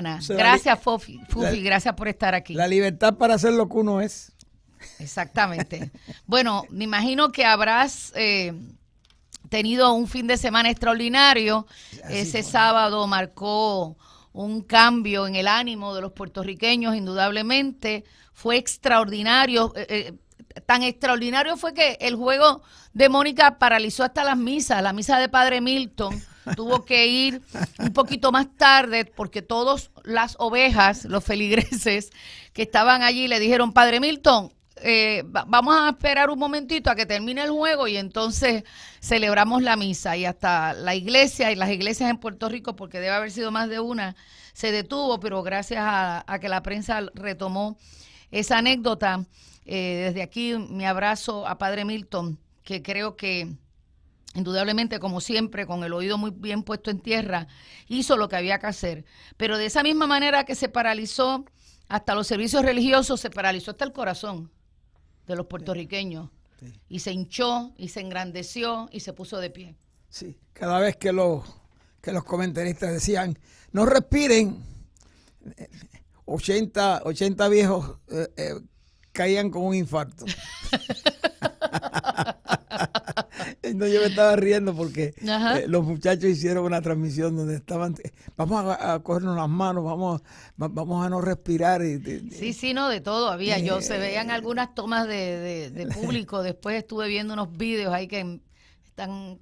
gracias, Fofi, Fufi, gracias por estar aquí. La libertad para hacer lo que uno es. Exactamente. bueno, me imagino que habrás eh, tenido un fin de semana extraordinario. Ese sábado marcó un cambio en el ánimo de los puertorriqueños, indudablemente. Fue extraordinario. Eh, eh, tan extraordinario fue que el juego de Mónica paralizó hasta las misas, la misa de Padre Milton tuvo que ir un poquito más tarde porque todas las ovejas, los feligreses que estaban allí le dijeron, Padre Milton, eh, vamos a esperar un momentito a que termine el juego y entonces celebramos la misa. Y hasta la iglesia y las iglesias en Puerto Rico, porque debe haber sido más de una, se detuvo, pero gracias a, que la prensa retomó esa anécdota, eh, desde aquí mi abrazo a Padre Milton, que creo que indudablemente, como siempre, con el oído muy bien puesto en tierra, hizo lo que había que hacer. Pero de esa misma manera que se paralizó hasta los servicios religiosos, se paralizó hasta el corazón de los puertorriqueños. Y se hinchó, y se engrandeció, y se puso de pie. Sí, cada vez que los, que los comentaristas decían, no respiren, 80, eh, 80 viejos eh, eh, caían con un infarto. no, yo me estaba riendo porque eh, los muchachos hicieron una transmisión donde estaban, eh, vamos a, cogernos las manos, vamos, vamos a no respirar. Y, sí, sí, no, de todo había. Yo se eh. veían algunas tomas de, público. Después estuve viendo unos vídeos ahí que están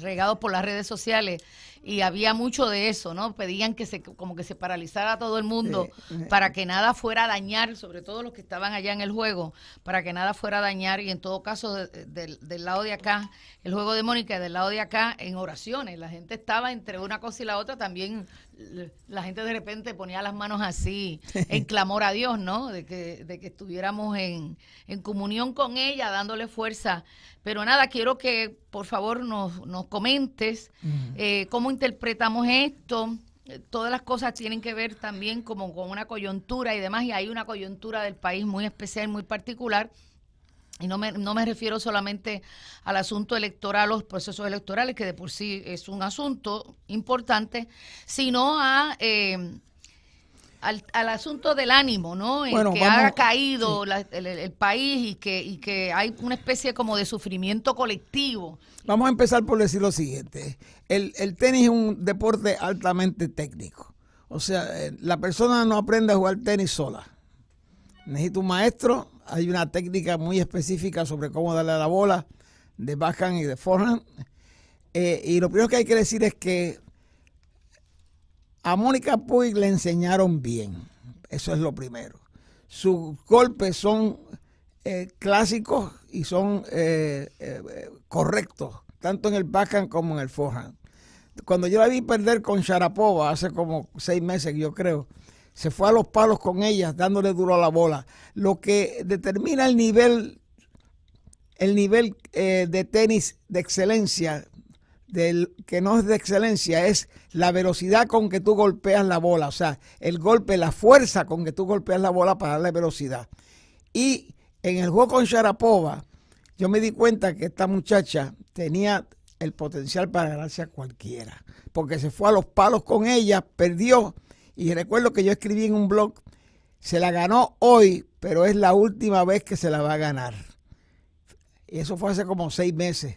regados por las redes sociales y había mucho de eso, ¿no? Pedían que se como que se paralizara todo el mundo para que nada fuera a dañar, sobre todo los que estaban allá en el juego, para que nada fuera a dañar y en todo caso del lado de acá, el juego de Mónica del lado de acá en oraciones, la gente estaba entre una cosa y la otra también la gente de repente ponía las manos así en clamor a Dios, ¿no? De que, estuviéramos en, en, comunión con ella, dándole fuerza. Pero nada, quiero que por favor nos, nos comentes eh, cómo interpretamos esto? Eh, todas las cosas tienen que ver también como con una coyuntura y demás, y hay una coyuntura del país muy especial, muy particular. Y no me, no me refiero solamente al asunto electoral, los procesos electorales, que de por sí es un asunto importante, sino a eh, al, asunto del ánimo, ¿no? que ha caído el, país y que, que hay una especie como de sufrimiento colectivo. Vamos a empezar por decir lo siguiente. El, tenis es un deporte altamente técnico. O sea, eh, la persona no aprende a jugar tenis sola. Necesita un maestro, hay una técnica muy específica sobre cómo darle a la bola de backhand y de forehand. Eh, y lo primero que hay que decir es que a Mónica Puig le enseñaron bien, eso es lo primero. Sus golpes son eh, clásicos y son eh, eh, correctos, tanto en el backhand como en el forehand. Cuando yo la vi perder con Sharapova hace como seis meses, yo creo, se fue a los palos con ella dándole duro a la bola. Lo que determina el nivel, el nivel de tenis de excelencia que no es de excelencia es la velocidad con que tú golpeas la bola, o sea, el golpe, la fuerza con que tú golpeas la bola para darle velocidad. Y en el juego con Sharapova, yo me di cuenta que esta muchacha tenía el potencial para ganarse a cualquiera, porque se fue a los palos con ella, perdió, y recuerdo que yo escribí en un blog, se la ganó hoy, pero es la última vez que se la va a ganar. Y eso fue hace como seis meses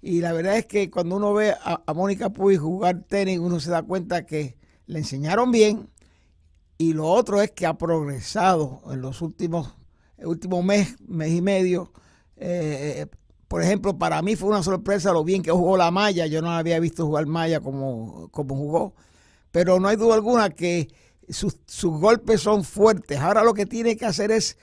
y la verdad es que cuando uno ve a, Mónica Puy jugar tenis, uno se da cuenta que le enseñaron bien. Y lo otro es que ha progresado en los últimos, últimos mes, mes y medio. Eh, eh, por ejemplo, para mí fue una sorpresa lo bien que jugó la Maya. Yo no había visto jugar Maya como, como jugó. Pero no hay duda alguna que sus, sus golpes son fuertes. Ahora lo que tiene que hacer es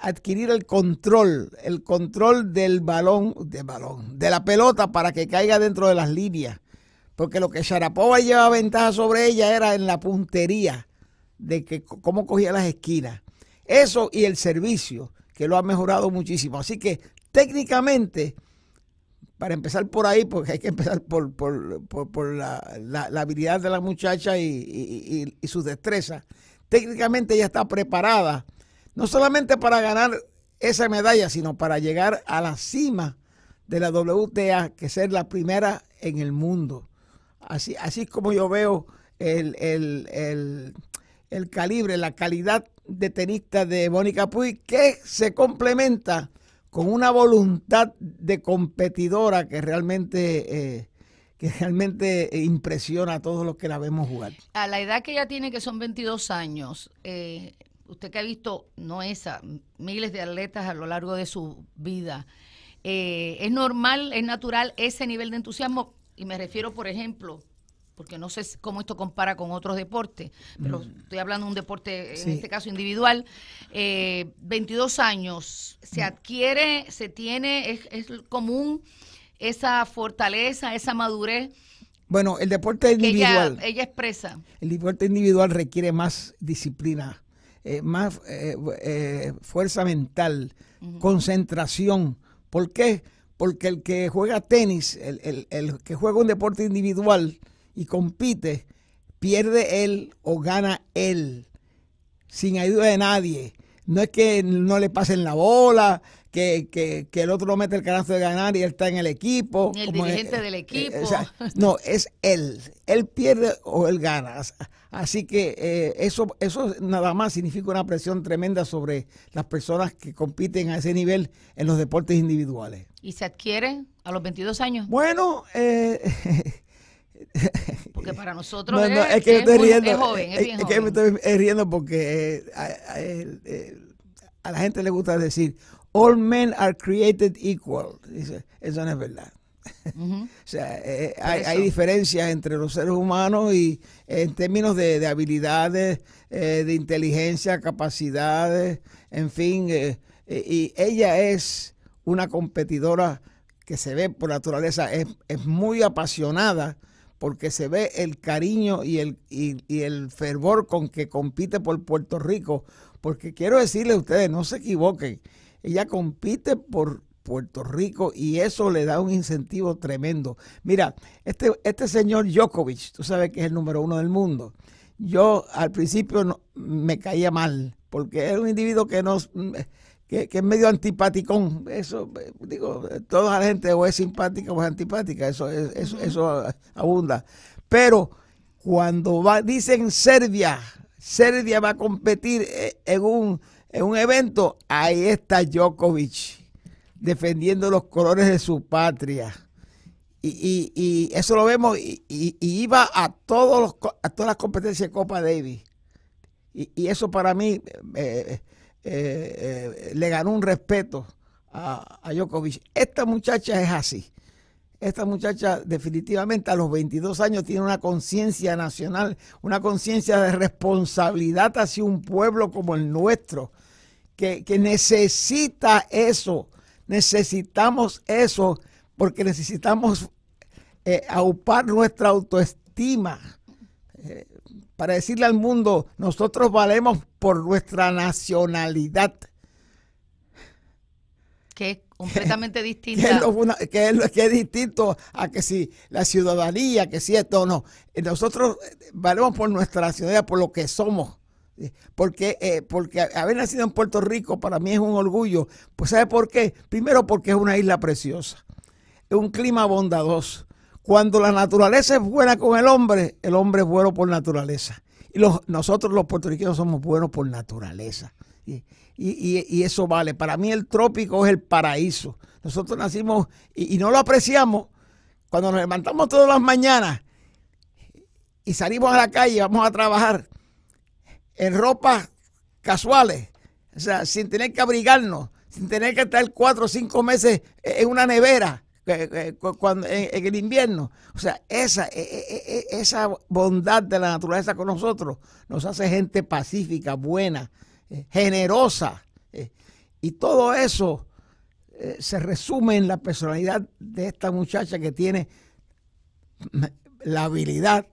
adquirir el control, el control del balón, de balón, de la pelota para que caiga dentro de las líneas. Porque lo que Sharapova lleva ventaja sobre ella era en la puntería, de que cómo cogía las esquinas. Eso y el servicio, que lo ha mejorado muchísimo. Así que técnicamente, para empezar por ahí, porque hay que empezar por, la, habilidad de la muchacha y, y, y, sus destrezas, técnicamente ella está preparada no solamente para ganar esa medalla, sino para llegar a la cima de la WTA, que ser la primera en el mundo. Así, así como yo veo el, calibre, la calidad de tenista de Mónica Puy, que se complementa con una voluntad de competidora que realmente... Eh, que realmente impresiona a todos los que la vemos jugar. A la edad que ella tiene, que son 22 años, eh, usted que ha visto, no esa, miles de atletas a lo largo de su vida, eh, ¿es normal, es natural ese nivel de entusiasmo? Y me refiero, por ejemplo, porque no sé cómo esto compara con otros deportes, pero mm. estoy hablando de un deporte, en este caso individual, 22 eh, años, se mm. adquiere, se tiene, es, común esa fortaleza, esa madurez. Bueno, el deporte individual. ella expresa. El deporte individual requiere más disciplina eh, más eh, eh, fuerza mental, concentración. ¿Por qué? Porque el que juega tenis, el, el, el que juega un deporte individual y compite, pierde él o gana él, sin ayuda de nadie. No es que no le pasen la bola, que, el otro lo mete el canasto de ganar y él está en el equipo. el dirigente del eh, eh, equipo. no, es él. Él pierde o él gana. Así que eh, eso, eso nada más significa una presión tremenda sobre las personas que compiten a ese nivel en los deportes individuales. ¿Y se adquieren a los 22 años? Bueno, Porque para nosotros es, que es, riendo, es, que me estoy riendo porque a, la gente le gusta decir, all men are created equal. Dice, eso no es verdad. o sea, eh, eh, hay, diferencias entre los seres humanos y eh, en términos de, habilidades, de inteligencia, capacidades, en fin. y ella es una competidora que se ve por naturaleza, es, muy apasionada porque se ve el cariño y el, y, el fervor con que compite por Puerto Rico. Porque quiero decirle a ustedes, no se equivoquen, ella compite por Puerto Rico y eso le da un incentivo tremendo. Mira, este, este señor Djokovic, tú sabes que es el número uno del mundo. Yo al principio me caía mal porque era un individuo que no que, que, es medio antipaticón. Eso, digo, toda la gente o es simpática o es antipática, eso, eso, eso abunda. Pero cuando va, dicen Serbia, Serbia va a competir eh, en un en un evento, ahí está Djokovic defendiendo los colores de su patria. Y, eso lo vemos, y, iba a, todas las competencias de Copa Davis. Y, eso para mí eh, eh, eh, le ganó un respeto a, a Djokovic. Esta muchacha es así esta muchacha definitivamente a los 22 años tiene una conciencia nacional, una conciencia de responsabilidad hacia un pueblo como el nuestro, que, necesita eso, necesitamos eso, porque necesitamos eh, aupar nuestra autoestima. Eh, para decirle al mundo, nosotros valemos por nuestra nacionalidad. Qué completamente distinta. Que es, es distinto a que si la ciudadanía, que si esto o no. Eh, nosotros eh, valemos por nuestra ciudadanía, por lo que somos. Eh, porque, porque haber nacido en Puerto Rico para mí es un orgullo. Pues ¿sabe por qué? Primero porque es una isla preciosa, es un clima bondadoso. Cuando la naturaleza es buena con el hombre, el hombre es bueno por naturaleza. Y los, nosotros los puertorriqueños somos buenos por naturaleza. Y, eso vale. Para mí el trópico es el paraíso. Nosotros nacimos y, no lo apreciamos. Cuando nos levantamos todas las mañanas y salimos a la calle, vamos a trabajar en ropa casuales, o sea, sin tener que abrigarnos, sin tener que estar cuatro o cinco meses e-, en una nevera eh, eh, cuando, en, el invierno. O sea, esa, e-, e-, esa bondad de la naturaleza con nosotros nos hace gente pacífica, buena. Eh, generosa. Eh, y todo eso eh, se resume en la personalidad de esta muchacha que tiene la habilidad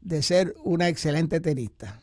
de ser una excelente tenista.